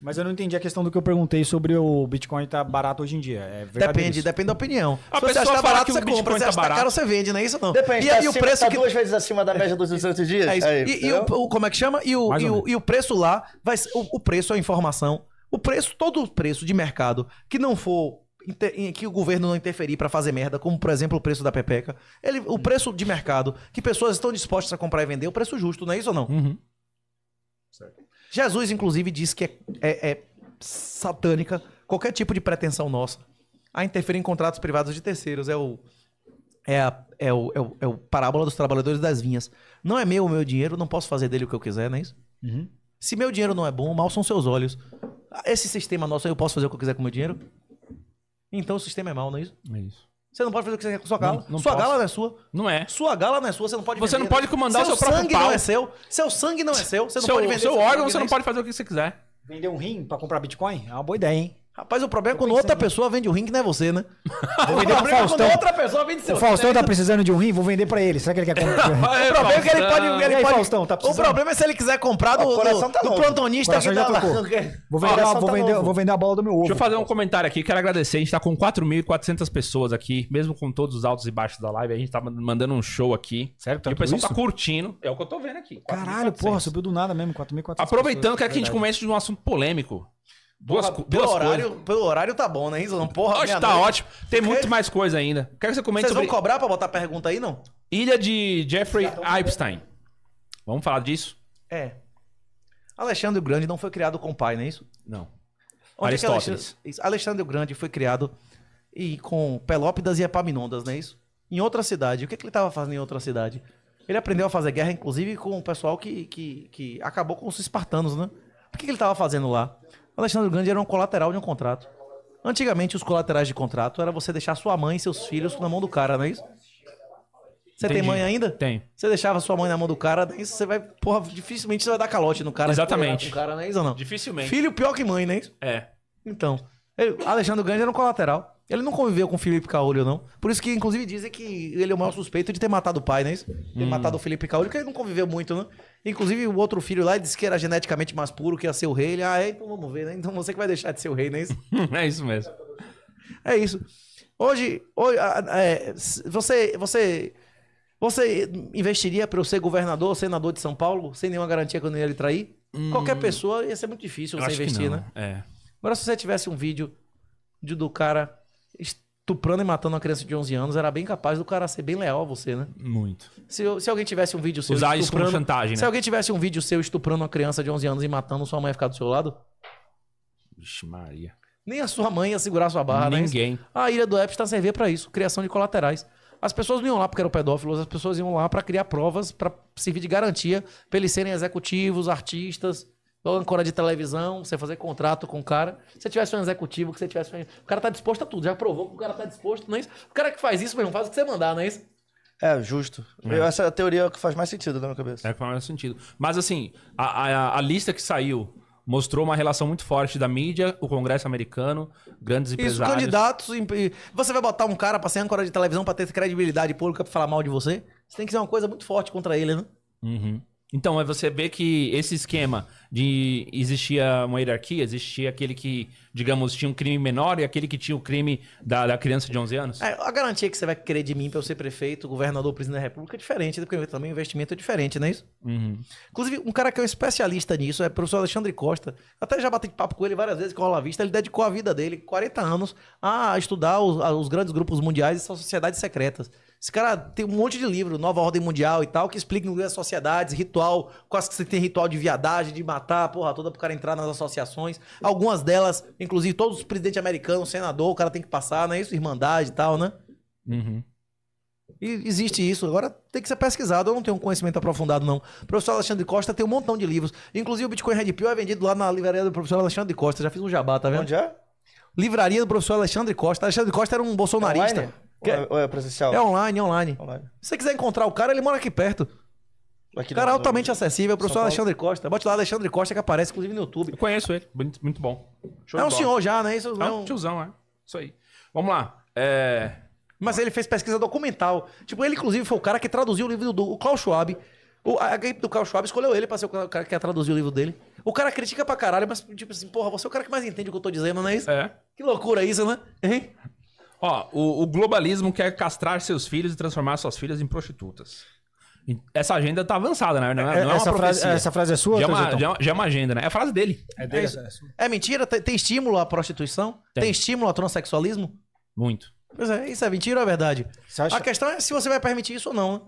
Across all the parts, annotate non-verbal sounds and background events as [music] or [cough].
Mas eu não entendi a questão do que eu perguntei sobre o Bitcoin tá barato hoje em dia. É depende, isso. depende da opinião. Se a você acha barato, você Bitcoin compra. Se tá acha barato. caro, você vende, não é isso não? Depende. E, tá o preço tá que... duas vezes acima da média dos 200 dias. É isso. Aí, e, e o, como é que chama? E o, e o, e o, preço lá, vai o, o preço, a informação, o preço, todo o preço de mercado que não for que o governo não interferir para fazer merda, como por exemplo o preço da pepeca, ele, o preço de mercado que pessoas estão dispostas a comprar e vender, o preço justo, não é isso ou não? Uhum. Certo. Jesus, inclusive, diz que é, é, é satânica qualquer tipo de pretensão nossa a interferir em contratos privados de terceiros. É o, é a, é o, é o, é o parábola dos trabalhadores das vinhas. Não é meu o meu dinheiro, não posso fazer dele o que eu quiser, não é isso? Uhum. Se meu dinheiro não é bom, mal são seus olhos. Esse sistema nosso, eu posso fazer o que eu quiser com meu dinheiro? Então o sistema é mau, não é isso? É isso. Você não pode fazer o que você quer com sua gala. Não, não sua posso. gala não é sua. Não é. Sua gala não é sua, você não pode Você vender. não pode comandar seu o seu próprio pau. Seu sangue não é seu. Seu sangue não é seu. Você não seu, pode vender. Seu, seu órgão, você não pode fazer o que você quiser. Vender um rim para comprar Bitcoin? É uma boa ideia, hein? Rapaz, o problema é quando outra pessoa vende o rim que não é você, né? Vou vender o problema Faustão. É quando outra pessoa vende seu O Faustão tá precisando de um rim, vou vender pra ele. Será que ele quer comprar? [laughs] É o problema é que ele pode. Ele aí, pode... Faustão, tá O problema é se ele quiser comprar do, do, tá do plantonista que já tá [laughs] Vou vender, a, vou, tá vender, vou vender a bola do meu ovo. Deixa eu fazer um comentário aqui. Quero agradecer. A gente tá com 4.400 pessoas aqui, mesmo com todos os altos e baixos da live. A gente tá mandando um show aqui. certo? Tá e o pessoal tá isso? tá curtindo. É o que eu tô vendo aqui. Caralho, porra, subiu do nada mesmo. 4.400. Aproveitando, quero que a gente comece de um assunto polêmico. Duas, Porra, duas pelo, coisas. horário, pelo horário tá bom, né, Rizão? Porra, Acho que tá ótimo. Tem muito mais coisa ainda. Quero que você comente Vocês vão cobrar pra botar pergunta aí, não? Ilha de Jeffrey Epstein. Vamos falar disso? É. Alexandre o Grande não foi criado com pai, não é isso? Não. Onde é que Alexandre... isso, Alexandre o Grande foi criado e com Pelópidas e Epaminondas, não é isso? Em outra cidade. O que, é que ele tava fazendo em outra cidade? Ele aprendeu a fazer guerra, inclusive, com o pessoal que, que, que acabou com os espartanos, né? O que, é que ele tava fazendo lá? Alexandre Grande era um colateral de um contrato. Antigamente, os colaterais de contrato era você deixar sua mãe e seus filhos na mão do cara, não é isso? Você Entendi. tem mãe ainda? Tem. Você deixava sua mãe na mão do cara, isso você vai. Porra, dificilmente você vai dar calote no cara. Exatamente. Cara, não é isso ou não? Dificilmente. Filho pior que mãe, não é isso? É. Então. Ele, Alexandre Grande era um colateral. Ele não conviveu com o Felipe Caolho, não. Por isso que, inclusive, dizem que ele é o maior suspeito de ter matado o pai, não é isso? Ter hum. matado o Felipe Caolho, que ele não conviveu muito, né? Inclusive, o outro filho lá disse que era geneticamente mais puro, que ia ser o rei. Ele, ah, é, então vamos ver, né? Então você que vai deixar de ser o rei, não é isso? [laughs] é isso mesmo. É isso. Hoje, hoje é, você, você, você investiria para eu ser governador, senador de São Paulo, sem nenhuma garantia que eu não ia lhe trair? Hum. Qualquer pessoa ia ser muito difícil você investir, né? É. Agora, se você tivesse um vídeo de, do cara estuprando e matando uma criança de 11 anos, era bem capaz do cara ser bem leal a você, né? Muito. Se, se alguém tivesse um vídeo seu Usar isso como chantagem, né? Se alguém tivesse um vídeo seu estuprando uma criança de 11 anos e matando sua mãe ficar do seu lado? Vixe Maria. Nem a sua mãe ia segurar sua barra, né? Ninguém. né? A ilha do Epstein tá servia para isso, criação de colaterais. As pessoas não iam lá porque eram pedófilos, as pessoas iam lá para criar provas, para servir de garantia pra eles serem executivos, artistas, ou âncora de televisão, você fazer contrato com o cara. Se você tivesse um executivo, que você tivesse um... O cara tá disposto a tudo, já provou que o cara tá disposto, não é isso? O cara que faz isso mesmo, faz o que você mandar, não é isso? É, justo. É. Essa é a teoria que faz mais sentido na minha cabeça. É que faz mais sentido. Mas assim, a, a, a lista que saiu mostrou uma relação muito forte da mídia, o Congresso americano, grandes empresários. Isso, candidatos. Você vai botar um cara pra ser âncora de televisão pra ter credibilidade pública pra falar mal de você? Você tem que ser uma coisa muito forte contra ele, né? Uhum. Então, é você vê que esse esquema de existia uma hierarquia, existia aquele que, digamos, tinha um crime menor e aquele que tinha o crime da, da criança de 11 anos? É, a garantia que você vai querer de mim para eu ser prefeito, governador, presidente da república é diferente, porque também o investimento é diferente, não é isso? Uhum. Inclusive, um cara que é um especialista nisso é o professor Alexandre Costa. até já bati papo com ele várias vezes com a Vista, ele dedicou a vida dele, 40 anos, a estudar os, a, os grandes grupos mundiais e suas sociedades secretas. Esse cara tem um monte de livro, Nova Ordem Mundial e tal, que explica as sociedades, ritual, quase que você tem ritual de viadagem, de matar, porra toda pro cara entrar nas associações. Algumas delas, inclusive todos os presidentes americanos, senador, o cara tem que passar, não é isso? Irmandade e tal, né? Uhum. E existe isso. Agora tem que ser pesquisado. Eu não tenho um conhecimento aprofundado, não. O professor Alexandre Costa tem um montão de livros. Inclusive o Bitcoin Red Pill é vendido lá na livraria do professor Alexandre Costa. Já fiz um jabá, tá vendo? Onde é? Livraria do professor Alexandre Costa. Alexandre Costa era um bolsonarista. É ou, é, ou é, presencial? É online, online, online. Se você quiser encontrar o cara, ele mora aqui perto. Aqui cara altamente acessível, é o professor Alexandre Costa. Bote lá Alexandre Costa que aparece, inclusive, no YouTube. Eu conheço ele, muito, muito bom. Show é um senhor já, né? Isso, é, é um não... tiozão, é. Isso aí. Vamos lá. É... Mas ele fez pesquisa documental. Tipo, ele, inclusive, foi o cara que traduziu o livro do o Klaus Schwab. O, a equipe do Klaus Schwab escolheu ele pra ser o cara que ia traduzir o livro dele. O cara critica pra caralho, mas, tipo assim, porra, você é o cara que mais entende o que eu tô dizendo, não é isso? É. Que loucura isso, né? Hein? Ó, o, o globalismo quer castrar seus filhos e transformar suas filhas em prostitutas. Essa agenda tá avançada, né? Não é, é não é essa, frase, essa, frase, é sua? Já, é uma, já, é já é uma agenda, né? É a frase dele. É, dele. é, é, é mentira? Tem, tem, estímulo à prostituição? Tem. tem estímulo ao transexualismo? Muito. Pois é, isso é mentira ou é verdade? Acha... A questão é se você vai permitir isso ou não. Né?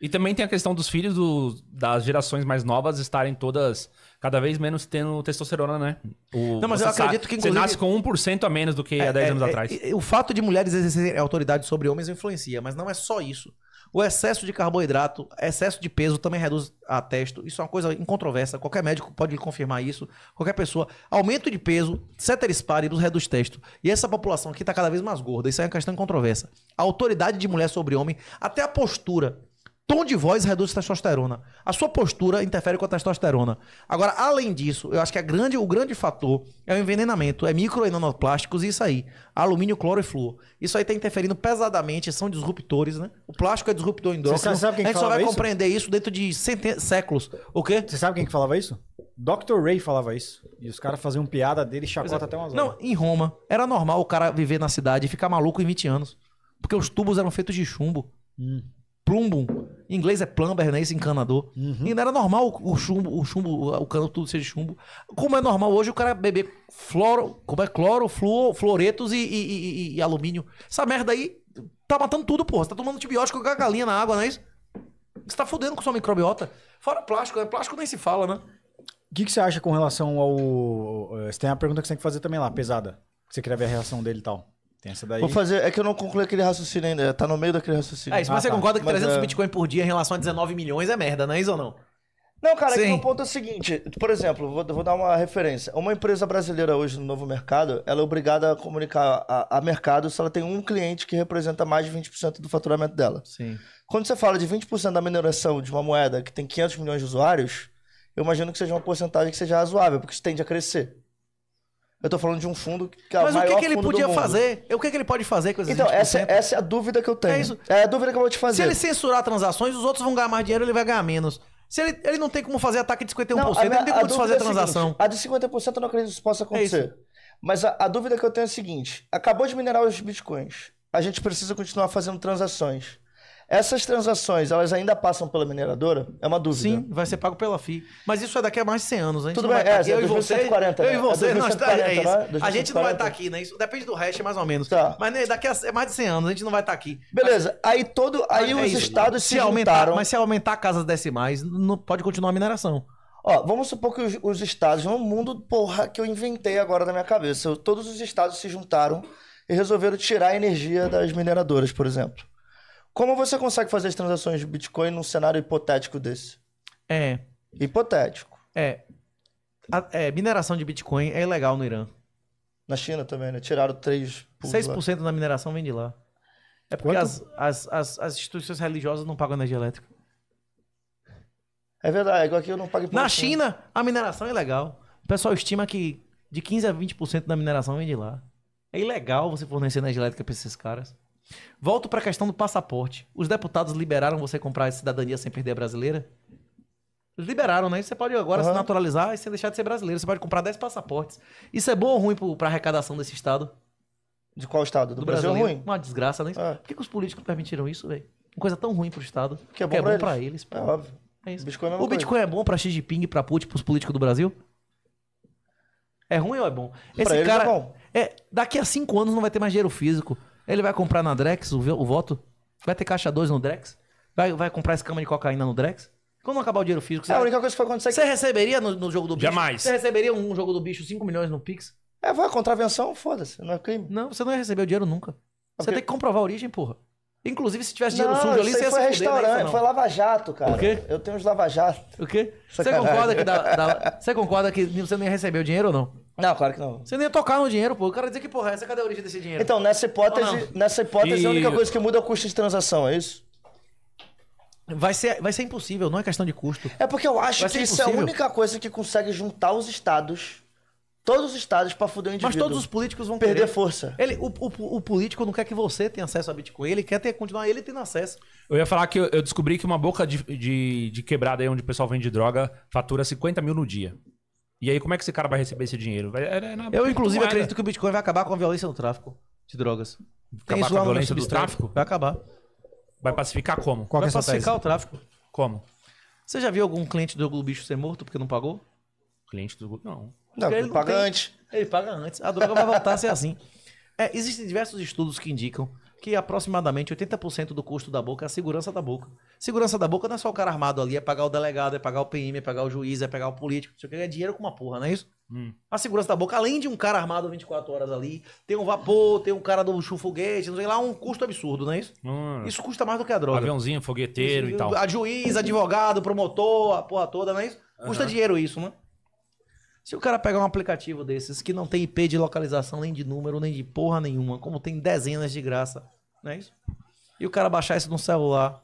E também tem a questão dos filhos do, das gerações mais novas estarem todas cada vez menos tendo testosterona, né? O, não, mas eu acredito que inclusive... Você nasce com 1% a menos do que é, há 10 é, anos é, atrás. o fato de mulheres exercerem autoridade sobre homens influencia, mas não é só isso. O excesso de carboidrato, excesso de peso também reduz a testo. Isso é uma coisa incontroversa. Qualquer médico pode confirmar isso. Qualquer pessoa. Aumento de peso, ceteris paribus, reduz testo. E essa população aqui está cada vez mais gorda. Isso é uma questão incontroversa. A autoridade de mulher sobre homem, até a postura. Tom de voz reduz a testosterona. A sua postura interfere com a testosterona. Agora, além disso, eu acho que grande, o grande fator é o envenenamento. É micro e nanoplásticos e isso aí. Alumínio, cloro e flúor. Isso aí está interferindo pesadamente, são disruptores, né? O plástico é disruptor endócrino. Você sabe quem a gente só vai isso? compreender isso dentro de séculos. O quê? Você sabe quem que falava isso? Dr. Ray falava isso. E os caras faziam piada dele e chacota é. até umas horas. Não, em Roma, era normal o cara viver na cidade e ficar maluco em 20 anos. Porque os tubos eram feitos de chumbo. Hum. Plumbum. Em inglês é plumber, né? Esse encanador. Uhum. E não era normal o chumbo, o chumbo, o cano tudo ser de chumbo. Como é normal hoje o cara beber floro, como é cloro, fluor, floretos e, e, e, e, alumínio. Essa merda aí tá matando tudo, porra. Você tá tomando antibiótico com a galinha na água, não é isso? Você tá fudendo com sua microbiota. Fora plástico, né? Plástico nem se fala, né? O que, que você acha com relação ao. Eh, você tem uma pergunta que você tem que fazer também lá, pesada. Você queria ver a reação dele e tal. Tem essa daí. Vou fazer. É que eu não concluí aquele raciocínio ainda. Tá no meio daquele raciocínio. isso, mas ah, você ah, tá. concorda que mas 300 é... Bitcoin por dia em relação a 19 milhões é merda, não é isso ou não? Não, cara, o é ponto é o seguinte. Por exemplo, vou, vou, dar uma referência. Uma empresa brasileira hoje no novo mercado, ela é obrigada a comunicar a, a mercado se ela tem um cliente que representa mais de 20% do faturamento dela. Sim. Quando você fala de 20% da mineração de uma moeda que tem 500 milhões de usuários, eu imagino que seja uma porcentagem que seja razoável, porque isso tende a crescer. Eu tô falando de um fundo que é Mas o que, que ele podia fazer? O que, que ele pode fazer com esses Então, essa, essa, é a dúvida que eu tenho. É, isso. é a dúvida que eu vou te fazer. Se ele censurar transações, os outros vão ganhar mais dinheiro, ele vai ganhar menos. Se ele, ele não tem como fazer ataque de 51%, não, minha, ele não tem como fazer é a transação. seguinte, a de 50% eu não acredito que isso possa é acontecer. Isso. Mas a, a dúvida que eu tenho é a seguinte: acabou de minerar os bitcoins. A gente precisa continuar fazendo transações. Essas transações, elas ainda passam pela mineradora? É uma dúvida. Sim, vai ser pago pela FI. Mas isso é daqui a mais de 100 anos, hein? Né? Tudo bem, é, tá aqui, é, eu, 2140, eu e né? você. Eu e você, nós tá, é isso. Né? A gente não vai estar tá aqui, né? Isso depende do hash, é mais ou menos. Tá. Mas né, daqui a é mais de 100 anos, a gente não vai estar tá aqui. Beleza, mas, aí todo, aí os é isso, estados se, se juntaram. Mas se aumentar casas decimais, não pode continuar a mineração. Ó, vamos supor que os, os estados, um mundo, porra, que eu inventei agora na minha cabeça. Todos os estados se juntaram e resolveram tirar a energia das mineradoras, por exemplo. Como você consegue fazer as transações de Bitcoin num cenário hipotético desse? É. Hipotético. É. A, é mineração de Bitcoin é ilegal no Irã. Na China também, né? Tiraram 3%. 6% da mineração vem de lá. É porque as, as, as, as, instituições religiosas não pagam energia elétrica. É verdade, igual aqui eu não pago Na né? China, a mineração é ilegal. O pessoal estima que de 15 a 20% da mineração vem de lá. É ilegal você fornecer energia elétrica para esses caras. Volto para a questão do passaporte. Os deputados liberaram você comprar a cidadania sem perder a brasileira? Liberaram, né? Você pode agora uhum. se naturalizar e sem deixar de ser brasileiro. Você pode comprar 10 passaportes. Isso é bom ou ruim para arrecadação desse estado? De qual estado? Do, do Brasil É ruim? Uma desgraça, né? É. Por que, que os políticos permitiram isso, velho? Uma coisa tão ruim pro estado. Que é bom, que é pra, bom eles. pra eles. Pô. É óbvio. É isso. Bitcoin é o Bitcoin coisa. é bom pra Xi Jinping, pra Putin, pros políticos do Brasil? É ruim ou é bom? Esse pra é cara. É, bom. é Daqui a cinco anos não vai ter mais dinheiro físico. Ele vai comprar na Drex o, o voto? Vai ter caixa 2 no Drex? Vai, vai comprar esse cama de cocaína no Drex? Quando acabar o dinheiro físico, você, é, a única coisa que foi acontecer. É você receberia no, no jogo do bicho? Jamais. Você receberia um jogo do bicho 5 milhões no Pix? É, vai, contravenção, foda-se, não é crime. Não, você não ia receber o dinheiro nunca. Você okay. tem que comprovar a origem, porra. Inclusive, se tivesse dinheiro não, sujo ali, você ia foi né? restaurante, poder, foi lava-jato, cara. O quê? Eu tenho uns lava-jato. O quê? Você concorda, que da, da, você concorda que você não ia receber o dinheiro ou não? Não, claro que não. Você nem ia tocar no dinheiro, pô. O cara dizer que, porra, é essa cadê a origem desse dinheiro? Então, nessa hipótese, nessa hipótese, a única coisa que muda é o custo de transação, é isso? Vai ser, vai ser impossível, não é questão de custo. É porque eu acho Vai que isso é a única coisa que consegue juntar os estados, todos os estados, pra fuder o Mas todos os políticos vão Perder querer. força. Ele, o, o- o político não quer que você tenha acesso a Bitcoin, ele quer ter, continuar ele tendo acesso. Eu ia falar que eu eu descobri que uma boca de, de, de quebrada aí onde o pessoal vende droga fatura 50 mil no dia. E aí, como é que esse cara vai receber esse dinheiro? Vai, é, é eu, inclusive, acredito que o Bitcoin vai acabar com a violência no tráfico de drogas. Acabar com a violência do tráfico? Vai acabar. Vai pacificar como? Qual vai é pacificar tese? o tráfico. Como? Você já viu algum cliente do Globo Bicho ser morto porque não pagou? Cliente do Globo? Não. não, ele não paga tem... antes. Ele paga antes. A droga vai voltar a ser assim. É, existem diversos estudos que indicam que aproximadamente 80% do custo da boca é a segurança da boca. Segurança da boca não é só o cara armado ali, é pagar o delegado, é pagar o PM, é pagar o juiz, é pagar o político. Isso aqui é dinheiro com uma porra, não é isso? Hum. A segurança da boca, além de um cara armado 24 horas ali, tem um vapor, tem um cara do chufoguete, não sei lá, um custo absurdo, não é isso? Hum. Isso custa mais do que a droga. Aviãozinho, fogueteiro isso, e tal. A juiz, advogado, promotor, a porra toda, não é isso? Custa uhum. dinheiro isso, né? Se o cara pegar um aplicativo desses que não tem IP de localização, nem de número, nem de porra nenhuma, como tem dezenas de graça, não é isso? E o cara baixar isso num celular,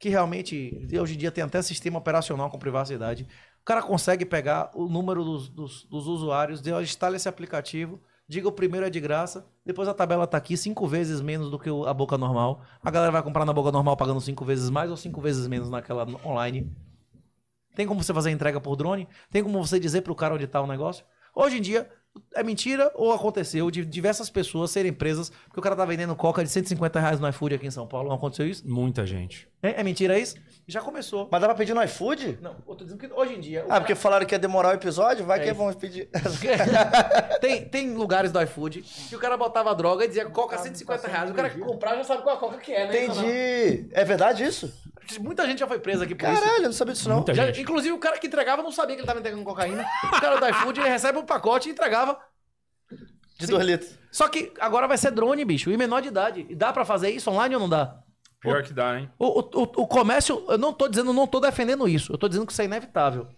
que realmente hoje em dia tem até sistema operacional com privacidade, o cara consegue pegar o número dos, dos, dos usuários, instala esse aplicativo, diga o primeiro é de graça, depois a tabela tá aqui cinco vezes menos do que a boca normal. A galera vai comprar na boca normal pagando cinco vezes mais ou cinco vezes menos naquela online. Tem como você fazer entrega por drone? Tem como você dizer para o cara onde está o negócio? Hoje em dia, é mentira ou aconteceu de diversas pessoas serem presas porque o cara tá vendendo coca de 150 reais no iFood aqui em São Paulo. Não aconteceu isso? Muita gente. É, é mentira é isso? Já começou. Mas dá pra pedir no iFood? Não, eu tô dizendo que hoje em dia. Ah, cara... porque falaram que ia demorar o episódio? Vai é que vão pedir. [laughs] tem, tem lugares do iFood que o cara botava droga e dizia coca 150 ah, tá reais. O cara que comprar já sabe qual a coca que é, né? Entendi. É verdade isso? Muita gente já foi presa aqui por Caralho, isso. Caralho, não sabia disso não. já, inclusive o cara que entregava não sabia que ele estava entregando cocaína. o cara do iFood, ele recebe um pacote e entregava. De dois litros. Só que agora vai ser drone, bicho, e menor de idade. E dá para fazer isso online ou não dá? Pior o, que dá, hein? O, o, o, comércio, eu não tô dizendo, não tô defendendo isso. Eu tô dizendo que isso é inevitável.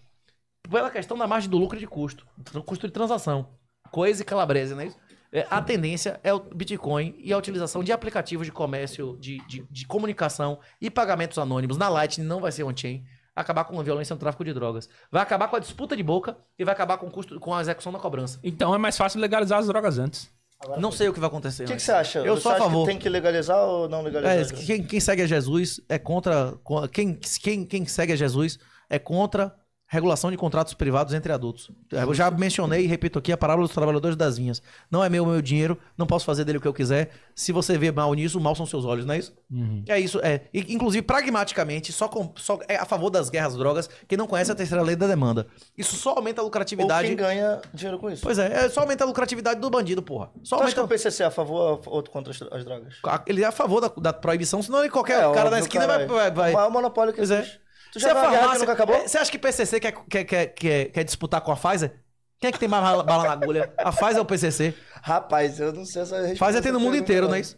Pela questão da margem do lucro e de custo. Custo de transação. Coisa e calabresa, não é isso? É, a tendência é o Bitcoin e a utilização de aplicativos de comércio, de, de, de comunicação e pagamentos anônimos na Lightning, não vai ser on-chain. Acabar com a violência no tráfico de drogas. Vai acabar com a disputa de boca e vai acabar com, custo, com a execução da cobrança. Então é mais fácil legalizar as drogas antes. Agora não sei o que vai acontecer. O que, que, você acha? Eu você sou a favor. tem que legalizar ou não legalizar? É, quem, quem, segue a Jesus é contra. Quem, quem, quem segue a Jesus é contra regulação de contratos privados entre adultos. Eu já mencionei e repito aqui a parábola dos trabalhadores das vinhas. Não é meu meu dinheiro, não posso fazer dele o que eu quiser. Se você vê mal nisso, mal são seus olhos, não é isso? Uhum. É isso, é. E, inclusive, pragmaticamente, só, com, só é a favor das guerras drogas quem não conhece a terceira lei da demanda. Isso só aumenta a lucratividade. Ou quem ganha dinheiro com isso. Pois é, é só aumenta a lucratividade do bandido, porra. Só aumenta... acha que o PCC é a favor ou contra as drogas? Ele é a favor da, da proibição, senão ele qualquer é, cara da esquina cara vai, vai, é. vai... O maior monopólio que pois é. existe. É. Tu já se é a farmácia, que acabou? É, você acha que PCC quer, quer, quer, quer, quer disputar com a Pfizer? Quem é que tem mais bala na agulha? A Pfizer ou o PCC? Rapaz, eu não sei essa resposta. Pfizer tem no mundo inteiro, não é isso?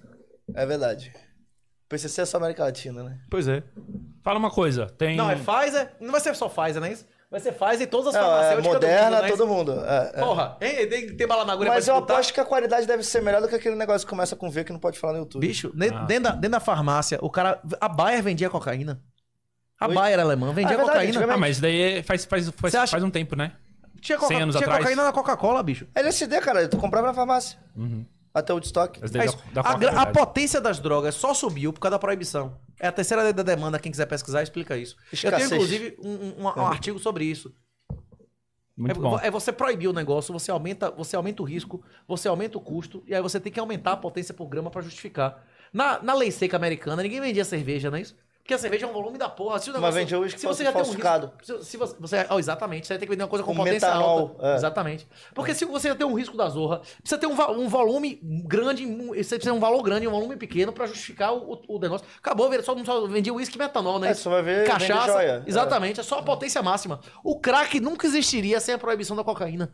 É verdade. PCC é só América Latina, né? Pois é. Fala uma coisa, tem... Não, é Pfizer... Não vai ser só Pfizer, não é isso? Vai ser Pfizer e todas as farmacêuticas é, Moderna, do mundo, é todo mundo. É, é. Porra, hein? tem, tem bala na agulha Mas eu aposto que a qualidade deve ser melhor do que aquele negócio que começa com V que não pode falar no YouTube. Bicho, ah. dentro, da, dentro da farmácia, o cara... A Bayer vendia cocaína. A Oi? Bayer alemã vendia ah, é verdade, cocaína. Ah, mas daí faz, faz, faz, acha... faz um tempo, né? Tinha, coca... anos tinha atrás. cocaína na Coca-Cola, bicho. LSD, cara, tu comprava na farmácia. Uhum. Até o estoque. É a, a potência das drogas só subiu por causa da proibição. É a terceira lei da demanda, quem quiser pesquisar, explica isso. Escassez. Eu tenho, inclusive, um, um, um é. artigo sobre isso. Muito é, bom. é você proibir o negócio, você aumenta, você aumenta o risco, você aumenta o custo, e aí você tem que aumentar a potência por grama para justificar. Na, na lei seca americana, ninguém vendia cerveja, não é isso? Porque a cerveja é um volume da porra. Se o negócio, Mas vende uísque se você já tem um risco, se, você, você oh, exatamente, você vai ter que vender uma coisa com, com potência metanol, alta. É. Exatamente. Porque é. se você já tem um risco da zorra, precisa ter um, um volume grande, você precisa um valor grande e um volume pequeno para justificar o, o, negócio. Acabou, só só vendia uísque e metanol, né? É, só vai ver cachaça. Joia. É. Exatamente, é. é só a potência máxima. O crack nunca existiria sem a proibição da cocaína.